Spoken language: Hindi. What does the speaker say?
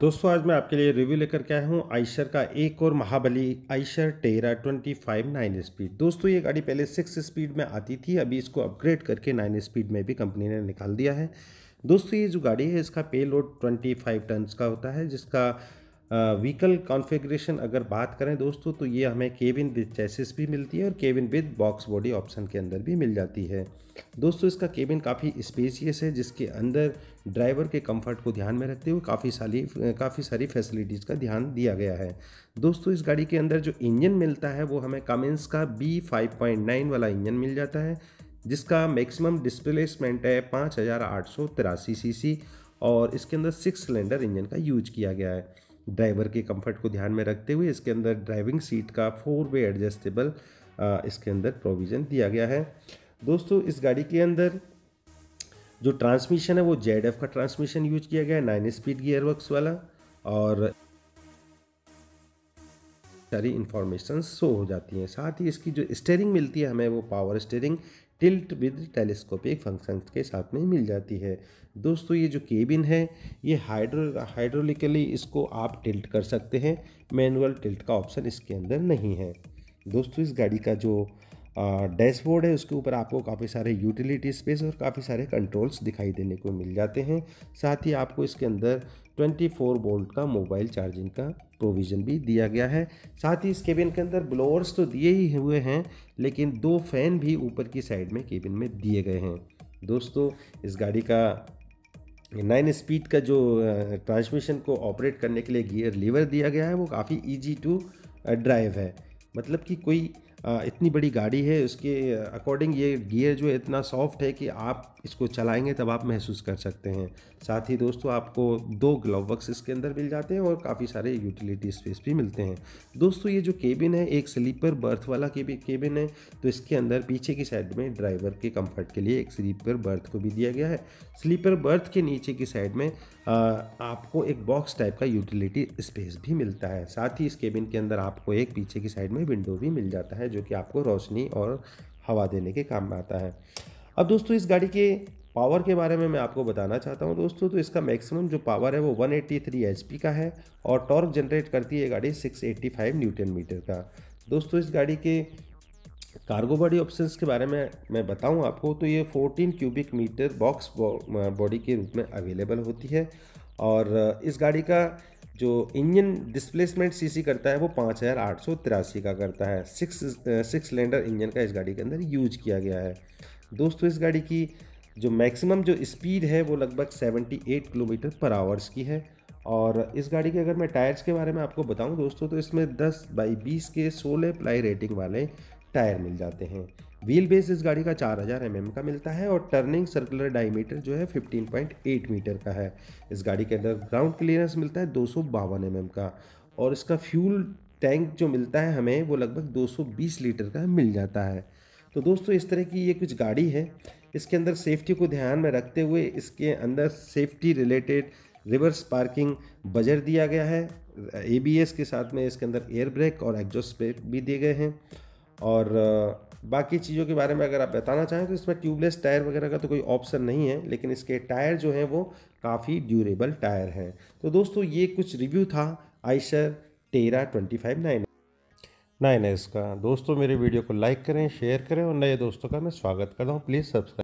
दोस्तों आज मैं आपके लिए रिव्यू लेकर के आया हूँ आइशर का एक और महाबली Eicher Terra twenty five nine speed दोस्तों ये गाड़ी पहले सिक्स स्पीड में आती थी अभी इसको अपग्रेड करके नाइन स्पीड में भी कंपनी ने निकाल दिया है दोस्तों ये जो गाड़ी है इसका पे लोड ट्वेंटी फाइव टन का होता है जिसका व्हीकल कॉन्फ़िगरेशन अगर बात करें दोस्तों तो ये हमें केविन विद चेसिस भी मिलती है और cabin with box body option के अंदर भी मिल जाती है दोस्तों इसका केबिन काफ़ी स्पेसियस है जिसके अंदर ड्राइवर के कंफर्ट को ध्यान में रखते हुए काफ़ी सारी काफ़ी सारी फैसिलिटीज़ का ध्यान दिया गया है दोस्तों इस गाड़ी के अंदर जो इंजन मिलता है वो हमें कमेंस का बी फाइव पॉइंट नाइन वाला इंजन मिल जाता है जिसका मैक्सिमम डिस्प्लेसमेंट है पाँच हज़ार आठ सौ तिरासी सी और इसके अंदर सिक्स सिलेंडर इंजन का यूज किया गया है ड्राइवर के कंफर्ट को ध्यान में रखते हुए इसके अंदर ड्राइविंग सीट का फोर वे एडजस्टेबल इसके अंदर प्रोविज़न दिया गया है दोस्तों इस गाड़ी के अंदर जो ट्रांसमिशन है वो जेड का ट्रांसमिशन यूज किया गया है नाइन स्पीड गियरवर्क्स वाला और सारी इन्फॉर्मेशन शो हो जाती हैं साथ ही इसकी जो स्टेयरिंग मिलती है हमें वो power steering tilt with telescopic function के साथ में मिल जाती है दोस्तों ये जो केबिन है ये हाइड्रो हाइड्रोलिकली इसको आप टिल्ट कर सकते हैं मैनुअल टिल्ट का ऑप्शन इसके अंदर नहीं है दोस्तों इस गाड़ी का जो डैशबोर्ड है उसके ऊपर आपको काफ़ी सारे यूटिलिटी स्पेस और काफ़ी सारे कंट्रोल्स दिखाई देने को मिल जाते हैं साथ ही आपको इसके अंदर 24 वोल्ट का मोबाइल चार्जिंग का प्रोविज़न भी दिया गया है साथ ही इस केबिन के अंदर ब्लोअर्स तो दिए ही हुए हैं लेकिन दो फैन भी ऊपर की साइड में केबिन में दिए गए हैं दोस्तों इस गाड़ी का नाइन स्पीड का जो ट्रांसमिशन को ऑपरेट करने के लिए गियर लीवर दिया गया है वो काफ़ी ईजी टू ड्राइव है मतलब कि कोई इतनी बड़ी गाड़ी है उसके अकॉर्डिंग ये गियर जो है इतना सॉफ्ट है कि आप इसको चलाएंगे तब आप महसूस कर सकते हैं साथ ही दोस्तों आपको दो ग्लव बक्स इसके अंदर मिल जाते हैं और काफ़ी सारे यूटिलिटी स्पेस भी मिलते हैं दोस्तों ये जो केबिन है एक स्लीपर बर्थ वाला केबिन है तो इसके अंदर पीछे की साइड में ड्राइवर के कम्फर्ट के लिए एक स्लीपर बर्थ को भी दिया गया है स्लीपर बर्थ के नीचे की साइड में आ, आपको एक बॉक्स टाइप का यूटिलिटी स्पेस भी मिलता है साथ ही इस केबिन के अंदर आपको एक पीछे की साइड में विंडो भी मिल जाता है जो कि आपको रोशनी और हवा देने के काम में आता है अब दोस्तों इस गाड़ी के पावर के बारे में मैं आपको बताना चाहता हूँ दोस्तों तो इसका मैक्सिमम जो पावर है वो 183 एचपी का है और टॉर्क जनरेट करती है गाड़ी 685 न्यूटन मीटर का दोस्तों इस गाड़ी के कार्गो बॉडी ऑप्शन के बारे में मैं बताऊं आपको तो ये 14 क्यूबिक मीटर बॉक्स बॉडी के रूप में अवेलेबल होती है और इस गाड़ी का जो इंजन डिस्प्लेसमेंट सीसी करता है वो पाँच हज़ार आठ सौ तिरासी का करता है सिक्स सिक्स सिलेंडर इंजन का इस गाड़ी के अंदर यूज किया गया है दोस्तों इस गाड़ी की जो मैक्सिमम जो स्पीड है वो लगभग एट किलोमीटर पर आवर्स की है और इस गाड़ी के अगर मैं टायर्स के बारे में आपको बताऊं दोस्तों तो इसमें 10 बाई 20 के सोलह प्लाई रेटिंग वाले टायर मिल जाते हैं व्हील बेस इस गाड़ी का 4000 हज़ार mm का मिलता है और टर्निंग सर्कुलर डायमीटर जो है 15.8 मीटर का है इस गाड़ी के अंदर ग्राउंड क्लियरेंस मिलता है दो सौ mm का और इसका फ्यूल टैंक जो मिलता है हमें वो लगभग 220 लीटर का मिल जाता है तो दोस्तों इस तरह की ये कुछ गाड़ी है इसके अंदर सेफ्टी को ध्यान में रखते हुए इसके अंदर safety related reverse parking buzzer दिया गया है ए के साथ में इसके अंदर एयर ब्रेक और एग्जॉस्ट ब्रेक भी दिए गए हैं और बाकी चीज़ों के बारे में अगर आप बताना चाहें तो इसमें ट्यूबलेस टायर वगैरह का तो कोई ऑप्शन नहीं है लेकिन इसके टायर जो हैं वो काफ़ी ड्यूरेबल टायर हैं तो दोस्तों ये कुछ रिव्यू था Eicher Terra twenty five nine nine है इसका दोस्तों मेरे वीडियो को लाइक करें शेयर करें और नए दोस्तों का मैं स्वागत करता हूँ प्लीज़ सब्सक्राइब